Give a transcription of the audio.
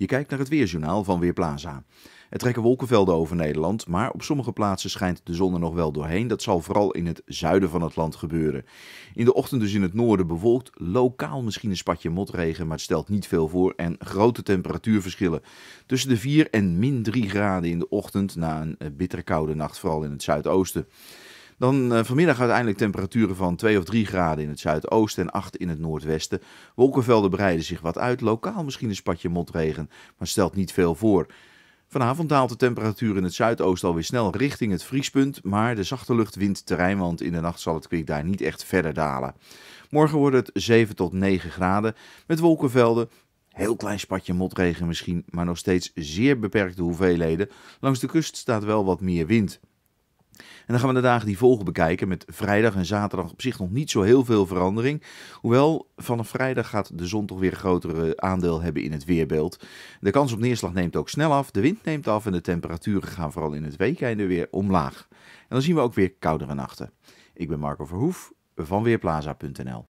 Je kijkt naar het weerjournaal van Weerplaza. Er trekken wolkenvelden over Nederland, maar op sommige plaatsen schijnt de zon er nog wel doorheen. Dat zal vooral in het zuiden van het land gebeuren. In de ochtend dus in het noorden bewolkt, lokaal misschien een spatje motregen, maar het stelt niet veel voor. En grote temperatuurverschillen tussen de 4 en min 3 graden in de ochtend na een eh, bittere koude nacht, vooral in het zuidoosten. Dan eh, vanmiddag uiteindelijk temperaturen van 2 of 3 graden in het zuidoosten en 8 in het noordwesten. Wolkenvelden breiden zich wat uit. Lokaal misschien een spatje motregen, maar stelt niet veel voor. Vanavond daalt de temperatuur in het zuidoosten alweer snel richting het vriespunt, maar de zachte lucht wint terrein, want in de nacht zal het kwik daar niet echt verder dalen. Morgen wordt het 7 tot 9 graden met wolkenvelden, heel klein spatje motregen misschien, maar nog steeds zeer beperkte hoeveelheden. Langs de kust staat wel wat meer wind. En dan gaan we de dagen die volgen bekijken. Met vrijdag en zaterdag op zich nog niet zo heel veel verandering. Hoewel, vanaf vrijdag gaat de zon toch weer een grotere eh, aandeel hebben in het weerbeeld. De kans op neerslag neemt ook snel af. De wind neemt af en de temperaturen gaan vooral in het weekend weer omlaag. En dan zien we ook weer koudere nachten. Ik ben Marco Verhoef van Weerplaza.nl